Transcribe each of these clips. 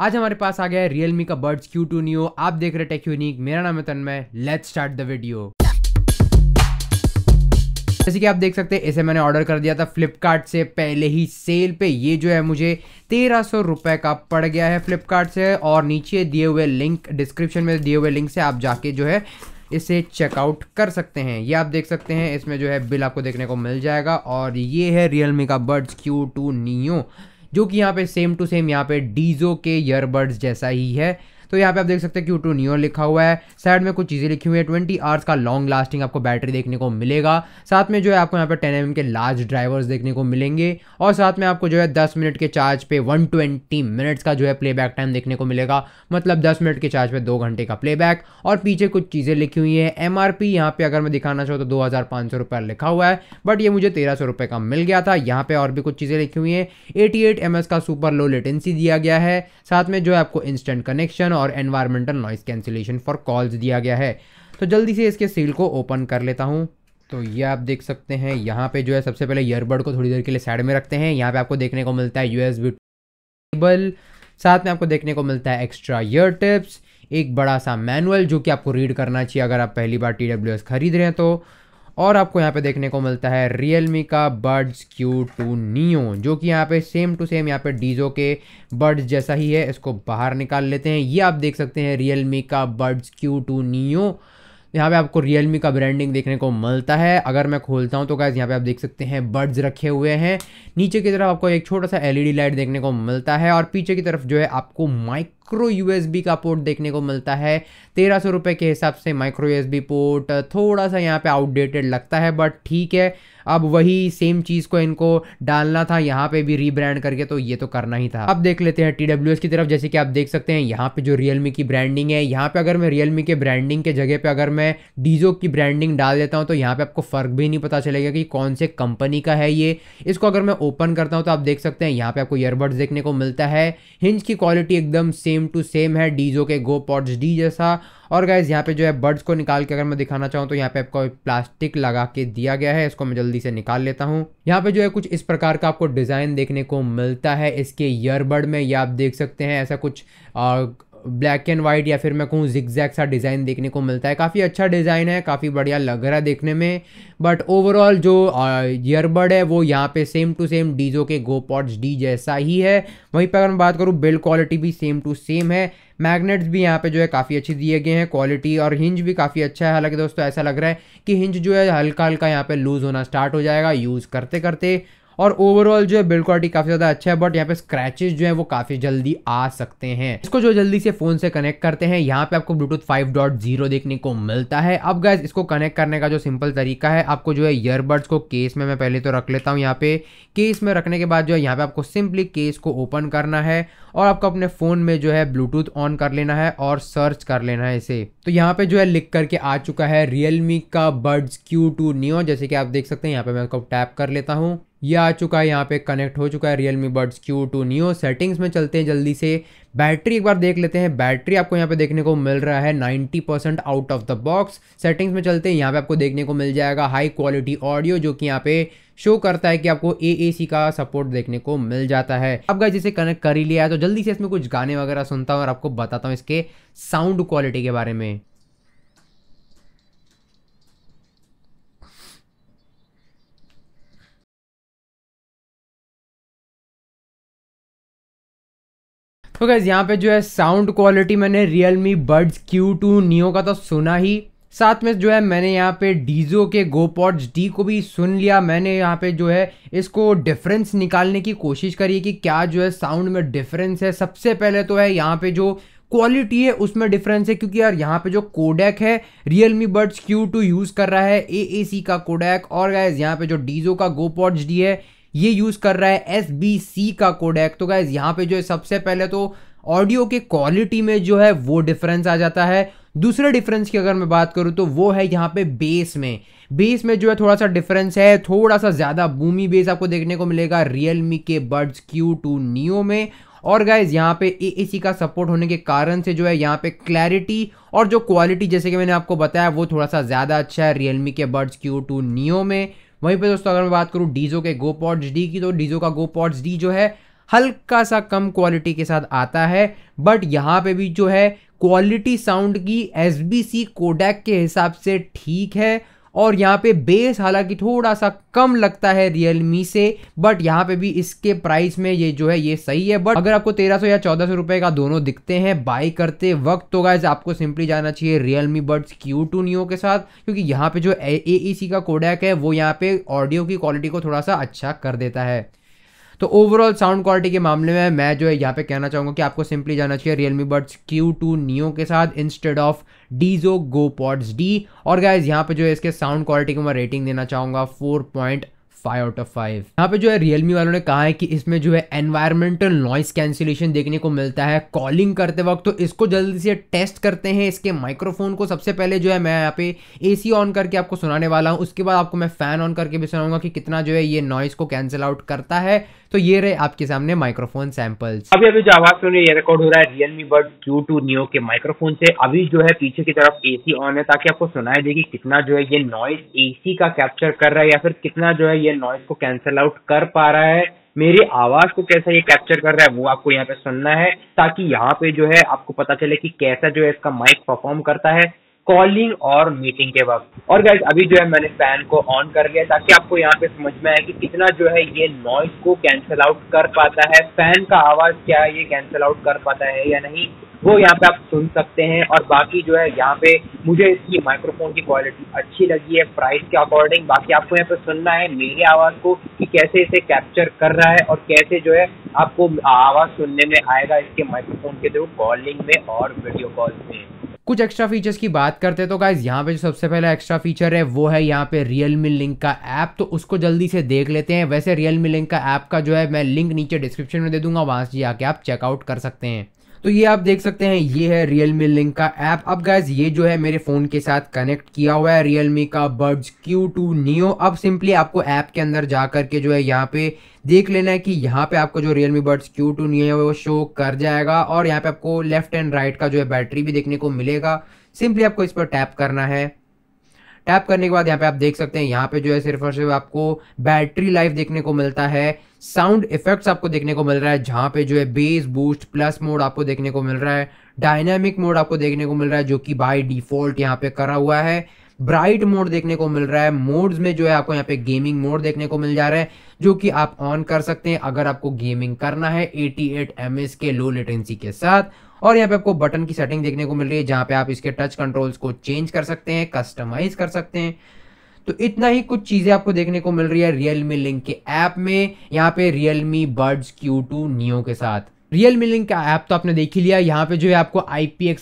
आज हमारे पास आ गया है रियलमी का बर्ड्स Q2 Neo आप देख रहे टेक यूनिक मेरा नाम है Tanmay let's start the video जैसे कि आप देख सकते हैं इसे मैंने ऑर्डर कर दिया था फ्लिपकार्ट से पहले ही सेल पे ये जो है मुझे तेरह सौ रुपये का पड़ गया है फ्लिपकार्ट से और नीचे दिए हुए लिंक डिस्क्रिप्शन में दिए हुए लिंक से आप जाके जो है इसे चेकआउट कर सकते हैं ये आप देख सकते हैं इसमें जो है बिल आपको देखने को मिल जाएगा और ये है रियलमी का बर्ड्स क्यू टू नियो जो कि यहाँ पे सेम टू सेम यहाँ पे डीजो के ईयरबड्स जैसा ही है तो यहाँ पे आप देख सकते हैं क्यू टू न्यूर लिखा हुआ है साइड में कुछ चीज़ें लिखी हुई है ट्वेंटी आवर्स का लॉन्ग लास्टिंग आपको बैटरी देखने को मिलेगा साथ में जो है आपको यहाँ पे टेन एम के लार्ज ड्राइवर्स देखने को मिलेंगे और साथ में आपको जो है दस मिनट के चार्ज पे वन ट्वेंटी मिनट्स का जो है प्लेबैक टाइम देखने को मिलेगा मतलब दस मिनट के चार्ज पे दो घंटे का प्लेबैक और पीछे कुछ चीज़ें लिखी हुई है एम आर पी यहाँ पे अगर मैं दिखाना चाहूँ तो दो हज़ार पाँच सौ रुपये लिखा हुआ है बट ये मुझे तेरह सौ रुपये का मिल गया था यहाँ पे और भी कुछ चीज़ें लिखी हुई हैं एटी एट एम एस का सुपर लो लेटेंसी दिया गया है साथ में जो है आपको इंस्टेंट कनेक्शन और और environmental noise cancellation for calls दिया गया है तो जल्दी से इसके सील को ओपन कर लेता हूँ तो ये आप देख सकते हैं यहाँ पे जो है सबसे पहले ईयरबड को थोड़ी देर के लिए साइड में रखते हैं यहाँ पे आपको देखने को मिलता है यूएसबी केबल साथ में आपको देखने को मिलता है एक्स्ट्रा ईयर टिप्स एक बड़ा सा मैनुअल जो कि आपको रीड करना चाहिए अगर आप पहली बार टी खरीद रहे हैं तो और आपको यहाँ पे देखने को मिलता है मी का बर्ड्स क्यू टू नियो जो कि यहाँ पे सेम टू सेम यहाँ पे डीजो के बर्ड्स जैसा ही है इसको बाहर निकाल लेते हैं ये आप देख सकते हैं मी का बर्ड्स क्यू टू नियो यहाँ पे आपको मी का ब्रांडिंग देखने को मिलता है अगर मैं खोलता हूँ तो गैस यहाँ पे आप देख सकते हैं बर्ड्स रखे हुए हैं नीचे की तरफ आपको एक छोटा सा एलईडी लाइट देखने को मिलता है और पीछे की तरफ जो है आपको माइक माइक्रो यूएसबी का पोर्ट देखने को मिलता है तेरह सौ रुपये के हिसाब से माइक्रो यूएसबी पोर्ट थोड़ा सा यहाँ पे आउटडेटेड लगता है बट ठीक है अब वही सेम चीज़ को इनको डालना था यहाँ पे भी रीब्रांड करके तो ये तो करना ही था अब देख लेते हैं टी की तरफ जैसे कि आप देख सकते हैं यहाँ पे जो रियलमी की ब्रांडिंग है यहाँ पे अगर मैं रियलमी के ब्रांडिंग के जगह पे अगर मैं डीजो की ब्रांडिंग डाल देता हूँ तो यहाँ पे आपको फ़र्क भी नहीं पता चलेगा कि कौन से कंपनी का है ये इसको अगर मैं ओपन करता हूँ तो आप देख सकते हैं यहाँ पे आपको ईयरबड्स देखने को मिलता है हिंज की क्वालिटी एकदम सेम सेम टू सेम है डीजो के गो पॉड्स डी जैसा और गाइज यहाँ पे जो है बर्ड्स को निकाल के अगर मैं दिखाना चाहूँ तो यहाँ पे आपको प्लास्टिक लगा के दिया गया है इसको मैं जल्दी से निकाल लेता हूँ यहाँ पे जो है कुछ इस प्रकार का आपको डिज़ाइन देखने को मिलता है इसके ईयरबड में ये आप देख सकते हैं ऐसा कुछ आ, ब्लैक एंड वाइट या फिर मैं कहूँ जिक्जैक सा डिज़ाइन देखने को मिलता है काफ़ी अच्छा डिज़ाइन है काफ़ी बढ़िया लग रहा है देखने में बट ओवरऑल जो ईयरबड है वो यहाँ पे सेम टू सेम डीजो के गो पॉड्स डी जैसा ही है वहीं पर अगर मैं बात करूँ बिल्ड क्वालिटी भी सेम टू सेम है मैग्नेट्स भी यहाँ पे जो है काफ़ी अच्छे दिए गए हैं क्वालिटी और हिंज भी काफ़ी अच्छा है हालांकि दोस्तों ऐसा लग रहा है कि हिंज जो है हल्का हल्का यहाँ पे लूज़ होना स्टार्ट हो जाएगा यूज़ करते करते और ओवरऑल जो है बिल्ड क्वालिटी काफ़ी ज़्यादा अच्छा है बट यहाँ पे स्क्रैचेस जो है वो काफ़ी जल्दी आ सकते हैं इसको जो जल्दी से फ़ोन से कनेक्ट करते हैं यहाँ पे आपको ब्लूटूथ 5.0 देखने को मिलता है अब गैस इसको कनेक्ट करने का जो सिंपल तरीका है आपको जो है ईयरबड्स को केस में मैं पहले तो रख लेता हूँ यहाँ पे केस में रखने के बाद जो है यहाँ पे आपको सिंपली केस को ओपन करना है और आपको अपने फ़ोन में जो है ब्लूटूथ ऑन कर लेना है और सर्च कर लेना है इसे तो यहाँ पे जो है लिख करके आ चुका है रियलमी का बर्ड्स क्यू टू नियो जैसे कि आप देख सकते हैं यहाँ पे मैं उसको टैप कर लेता हूँ ये आ चुका है यहाँ पे कनेक्ट हो चुका है Realme buds Q two Neo settings में चलते हैं जल्दी से बैटरी एक बार देख लेते हैं बैटरी आपको यहाँ पे देखने को मिल रहा है 90 percent out of the box settings में चलते हैं यहाँ पे आपको देखने को मिल जाएगा हाई क्वालिटी ऑडियो जो कि यहाँ पे शो करता है कि आपको ए का सपोर्ट देखने को मिल जाता है अब गाइज इसे कनेक्ट कर ही लिया है तो जल्दी से इसमें कुछ गाने वगैरह सुनता हूँ और आपको बताता हूँ इसके साउंड क्वालिटी के बारे में तो गैस यहाँ पे जो है साउंड क्वालिटी मैंने Realme buds Q two Neo का तो सुना ही साथ में जो है मैंने यहाँ पे डीजो के पॉड्स डी को भी सुन लिया मैंने यहाँ पे जो है इसको डिफरेंस निकालने की कोशिश करी कि क्या जो है साउंड में डिफरेंस है सबसे पहले तो है यहाँ पे जो क्वालिटी है उसमें डिफरेंस है क्योंकि यार यहाँ पे जो कोडैक है Realme buds Q two use कर रहा है ए का कोडैक और गैस यहाँ पे जो डीजो का पॉड्स डी है ये यूज़ कर रहा है एस बी सी का कोडेक तो गाइज यहाँ पे जो है सबसे पहले तो ऑडियो के क्वालिटी में जो है वो डिफरेंस आ जाता है दूसरे डिफरेंस की अगर मैं बात करूँ तो वो है यहाँ पे बेस में बेस में जो है थोड़ा सा डिफरेंस है थोड़ा सा ज़्यादा बूमी बेस आपको देखने को मिलेगा रियलमी के बर्ड्स क्यू टू नियो में और गाइज यहाँ पे ए का सपोर्ट होने के कारण से जो है यहाँ पे क्लैरिटी और जो क्वालिटी जैसे कि मैंने आपको बताया वो थोड़ा सा ज़्यादा अच्छा है रियलमी के बर्ड्स क्यू टू नियो में वहीं पे दोस्तों अगर मैं बात करूँ डीजो के गो पॉड्स डी की तो डीजो का गो पॉड्स डी जो है हल्का सा कम क्वालिटी के साथ आता है बट यहाँ पे भी जो है क्वालिटी साउंड की एस बी सी कोडैक के हिसाब से ठीक है और यहाँ पे बेस हालांकि थोड़ा सा कम लगता है रियलमी से बट यहाँ पे भी इसके प्राइस में ये जो है ये सही है बट अगर आपको 1300 या 1400 रुपए का दोनों दिखते हैं बाई करते वक्त तो गाइज आपको सिंपली जाना चाहिए Realme buds Q two Neo के साथ क्योंकि यहाँ पे जो ए e का कोडैक है वो यहाँ पे ऑडियो की क्वालिटी को थोड़ा सा अच्छा कर देता है तो ओवरऑल साउंड क्वालिटी के मामले में मैं जो है यहाँ पे कहना चाहूँगा कि आपको सिंपली जाना चाहिए Realme buds Q two Neo के साथ instead of Dizo Go Pods D और गाइज यहाँ पे जो है इसके साउंड क्वालिटी को मैं रेटिंग देना चाहूँगा four point five out of five यहाँ पे जो है रियलमी वालों ने कहा है कि इसमें जो है एनवायरमेंटल नॉइस कैंसिलेशन देखने को मिलता है कॉलिंग करते वक्त तो इसको जल्दी से टेस्ट करते हैं इसके माइक्रोफोन को सबसे पहले जो है मैं यहाँ पे ए ऑन करके आपको सुनाने वाला हूँ उसके बाद आपको मैं फैन ऑन करके भी सुनाऊंगा कि कितना जो है ये नॉइस को कैंसिल आउट करता है तो ये रहे आपके सामने माइक्रोफोन सैंपल्स अभी अभी जो आवाज सुन रही है रिकॉर्ड हो रहा है Realme bud Q two Neo के माइक्रोफोन से अभी जो है पीछे की तरफ एसी ऑन है ताकि आपको सुनाई देगी कितना जो है ये नॉइस एसी का कैप्चर कर रहा है या फिर कितना जो है ये नॉइस को कैंसिल आउट कर पा रहा है मेरी आवाज को कैसे ये कैप्चर कर रहा है वो आपको यहाँ पे सुनना है ताकि यहाँ पे जो है आपको पता चले कि कैसा जो है इसका माइक परफॉर्म करता है कॉलिंग और मीटिंग के वक्त और गाइज अभी जो है मैंने फैन को ऑन कर लिया ताकि आपको यहाँ पे समझ में आए कि कितना जो है ये नॉइज को कैंसिल आउट कर पाता है फैन का आवाज क्या ये कैंसिल आउट कर पाता है या नहीं वो यहाँ पे आप सुन सकते हैं और बाकी जो है यहाँ पे मुझे इसकी माइक्रोफोन की क्वालिटी अच्छी लगी है प्राइस के अकॉर्डिंग बाकी आपको यहाँ पे सुनना है मेरी आवाज को कि कैसे इसे कैप्चर कर रहा है और कैसे जो है आपको आवाज सुनने में आएगा इसके माइक्रोफोन के थ्रू कॉलिंग में और वीडियो कॉल में कुछ एक्स्ट्रा फीचर्स की बात करते तो गाइज यहाँ पे जो सबसे पहला एक्स्ट्रा फीचर है वो है यहाँ पे रियल मी लिंक का ऐप तो उसको जल्दी से देख लेते हैं वैसे रियल मी लिंक का ऐप का जो है मैं लिंक नीचे डिस्क्रिप्शन में दे दूंगा वहाँ से जाके आप चेकआउट कर सकते हैं तो ये आप देख सकते हैं ये है रियल मी लिंक का ऐप अब गैस ये जो है मेरे फ़ोन के साथ कनेक्ट किया हुआ है रियल मी का बर्ड्स क्यू टू नियो अब सिंपली आपको ऐप के अंदर जा करके जो है यहाँ पे देख लेना है कि यहाँ पे आपको जो Realme Buds Q2 नियो है वो शो कर जाएगा और यहाँ पे आपको लेफ्ट एंड राइट का जो है बैटरी भी देखने को मिलेगा सिंपली आपको इस पर टैप करना है टैप करने के बाद यहाँ पे आप देख सकते हैं यहाँ पे जो है सिर्फ और सिर्फ आपको बैटरी लाइफ देखने को मिलता है साउंड इफेक्ट्स आपको देखने को मिल रहा है जहाँ पे जो है बेस बूस्ट प्लस मोड आपको देखने को मिल रहा है डायनामिक मोड आपको देखने को मिल रहा है जो कि बाय डिफॉल्ट यहाँ पे करा हुआ है ब्राइट मोड देखने को मिल रहा है मोड्स में जो है आपको यहाँ पे गेमिंग मोड देखने को मिल जा रहा है जो कि आप ऑन कर सकते हैं अगर आपको गेमिंग करना है 88 एम के लो लेटेंसी के साथ और यहाँ पे आपको बटन की सेटिंग देखने को मिल रही है जहाँ पे आप इसके टच कंट्रोल्स को चेंज कर सकते हैं कस्टमाइज कर सकते हैं तो इतना ही कुछ चीज़ें आपको देखने को मिल रही है रियल मी लिंक के ऐप में यहाँ पे Realme buds Q two Neo के साथ रियल मी लिंक का ऐप तो आपने देख ही लिया यहाँ पे जो है आपको आई पी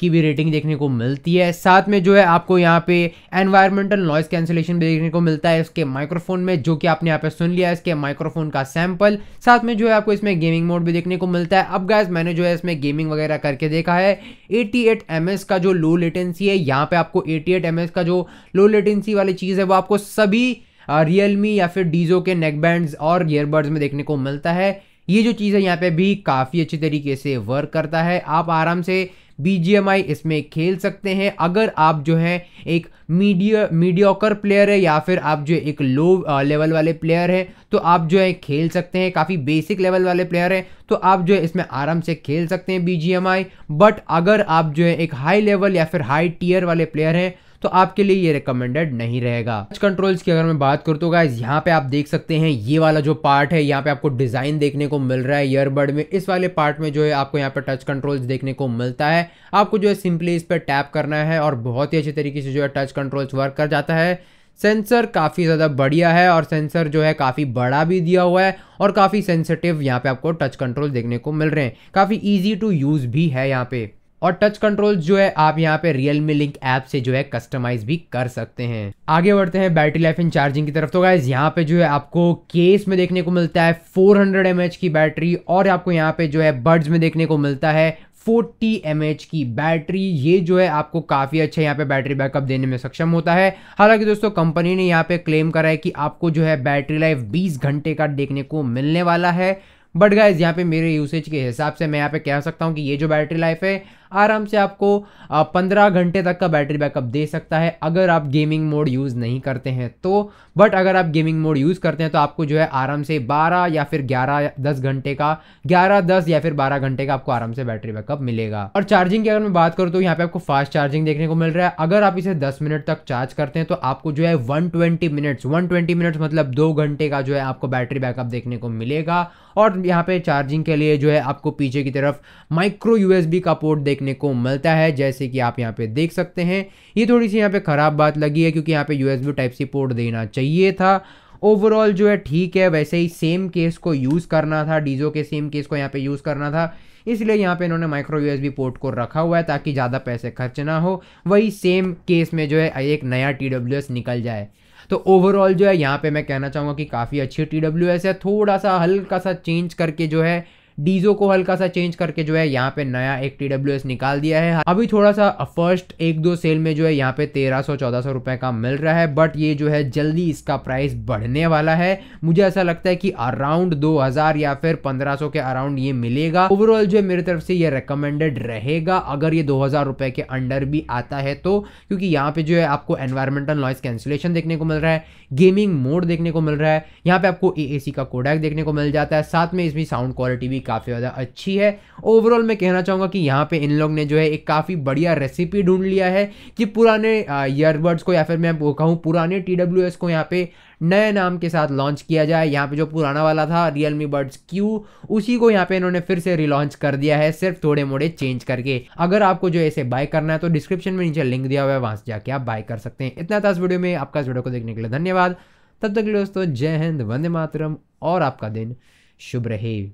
की भी रेटिंग देखने को मिलती है साथ में जो है आपको यहाँ पे एनवायरमेंटल नॉइज़ कैंसिलेशन भी देखने को मिलता है इसके माइक्रोफोन में जो कि आपने यहाँ पे सुन लिया है इसके माइक्रोफोन का सैम्पल साथ में जो है आपको इसमें गेमिंग मोड भी देखने को मिलता है अब गैस मैंने जो है इसमें गेमिंग वगैरह करके देखा है एटी एट का जो लो लेटेंसी है यहाँ पे आपको एटी एट का जो लो लेटेंसी वाली चीज़ है वो आपको सभी रियलमी या फिर डीजो के नेकबैंड और ईयरबड्स में देखने को मिलता है ये जो चीज़ है यहाँ पे भी काफ़ी अच्छे तरीके से वर्क करता है आप आराम से बी इसमें खेल सकते हैं अगर आप जो है एक मीडिया मीडियोकर प्लेयर है या फिर आप जो एक लो लेवल वाले प्लेयर हैं तो आप जो है खेल सकते हैं काफ़ी बेसिक लेवल वाले प्लेयर हैं तो आप जो है इसमें आराम से खेल सकते हैं बी बट अगर आप जो है एक हाई लेवल या फिर हाई टीयर वाले प्लेयर हैं तो आपके लिए ये रिकमेंडेड नहीं रहेगा टच कंट्रोल्स की अगर मैं बात करूँ तो गाइज यहाँ पे आप देख सकते हैं ये वाला जो पार्ट है यहाँ पे आपको डिजाइन देखने को मिल रहा है ईयरबड में इस वाले पार्ट में जो है आपको यहाँ पे टच कंट्रोल्स देखने को मिलता है आपको जो है सिंपली इस पर टैप करना है और बहुत ही अच्छे तरीके से जो है टच कंट्रोल्स वर्क कर जाता है सेंसर काफ़ी ज़्यादा बढ़िया है और सेंसर जो है काफ़ी बड़ा भी दिया हुआ है और काफ़ी सेंसिटिव यहाँ पे आपको टच कंट्रोल देखने को मिल रहे हैं काफ़ी ईजी टू यूज़ भी है यहाँ पे और टच कंट्रोल जो है आप यहाँ पे रियल मी लिंक ऐप से जो है कस्टमाइज भी कर सकते हैं आगे बढ़ते हैं बैटरी लाइफ एंड चार्जिंग की तरफ तो गाइज यहाँ पे जो है आपको केस में देखने को मिलता है 400 हंड्रेड की बैटरी और आपको यहाँ पे जो है बर्ड्स में देखने को मिलता है 40 एम की बैटरी ये जो है आपको काफ़ी अच्छा यहाँ पे बैटरी बैकअप देने में सक्षम होता है हालांकि दोस्तों कंपनी ने यहाँ पे क्लेम करा है कि आपको जो है बैटरी लाइफ 20 घंटे का देखने को मिलने वाला है बट गाइज यहाँ पे मेरे यूसेज के हिसाब से मैं यहाँ पे कह सकता हूँ कि ये जो बैटरी लाइफ है आराम से आपको पंद्रह घंटे तक का बैटरी बैकअप दे सकता है अगर आप गेमिंग मोड यूज़ नहीं करते हैं तो बट अगर आप गेमिंग मोड यूज़ करते हैं तो आपको जो है आराम से बारह या फिर ग्यारह दस घंटे का ग्यारह दस या फिर बारह घंटे का आपको आराम से बैटरी बैकअप मिलेगा और चार्जिंग की अगर मैं बात करूँ तो यहाँ पे आपको फास्ट चार्जिंग देखने को मिल रहा है अगर आप इसे दस मिनट तक चार्ज करते हैं तो आपको जो है one twenty minutes one twenty minutes मतलब दो घंटे का जो है आपको बैटरी बैकअप देखने को मिलेगा और यहाँ पे चार्जिंग के लिए जो है आपको पीछे की तरफ माइक्रो यूएसबी का पोर्ट देखने देखने को मिलता है जैसे कि आप यहाँ पे देख सकते हैं ये थोड़ी सी यहाँ पे ख़राब बात लगी है क्योंकि यहाँ पे यूएसबी टाइप सी पोर्ट देना चाहिए था ओवरऑल जो है ठीक है वैसे ही सेम केस को यूज़ करना था डीजो के सेम केस को यहाँ पे यूज़ करना था इसलिए यहाँ पे इन्होंने माइक्रो यूएसबी पोर्ट को रखा हुआ है ताकि ज़्यादा पैसे खर्च ना हो वही सेम केस में जो है एक नया टी निकल जाए तो ओवरऑल जो है यहाँ पे मैं कहना चाहूँगा कि काफ़ी अच्छी टी है थोड़ा सा हल्का सा चेंज करके जो है डीजो को हल्का सा चेंज करके जो है यहाँ पे नया एक टी निकाल दिया है अभी थोड़ा सा फर्स्ट एक दो सेल में जो है यहाँ पे तेरह सौ चौदह सौ रुपए का मिल रहा है बट ये जो है जल्दी इसका प्राइस बढ़ने वाला है मुझे ऐसा लगता है कि अराउंड दो हजार या फिर पंद्रह सौ के अराउंड ये मिलेगा ओवरऑल जो है मेरी तरफ से ये रिकमेंडेड रहेगा अगर ये दो हजार के अंडर भी आता है तो क्योंकि यहाँ पे जो है आपको एनवायरमेंटल नॉइस कैंसिलेशन देखने को मिल रहा है गेमिंग मोड देखने को मिल रहा है यहाँ पे आपको ए का कोडैक देखने को मिल जाता है साथ में इसमें साउंड क्वालिटी भी काफ़ी ज़्यादा अच्छी है ओवरऑल मैं कहना चाहूँगा कि यहाँ पे इन लोग ने जो है एक काफ़ी बढ़िया रेसिपी ढूंढ लिया है कि पुराने ईयरबड्स को या फिर मैं कहूँ पुराने टी को यहाँ पे नए नाम के साथ लॉन्च किया जाए यहाँ पे जो पुराना वाला था रियल मी बर्ड्स क्यू उसी को यहाँ पे इन्होंने फिर से रिलॉन्च कर दिया है सिर्फ थोड़े मोड़े चेंज करके अगर आपको जो ऐसे बाय करना है तो डिस्क्रिप्शन में नीचे लिंक दिया हुआ है वहाँ से जाके आप बाय कर सकते हैं इतना था इस वीडियो में आपका इस वीडियो को देखने के लिए धन्यवाद तब तक दोस्तों जय हिंद वंदे मातरम और आपका दिन शुभ रहे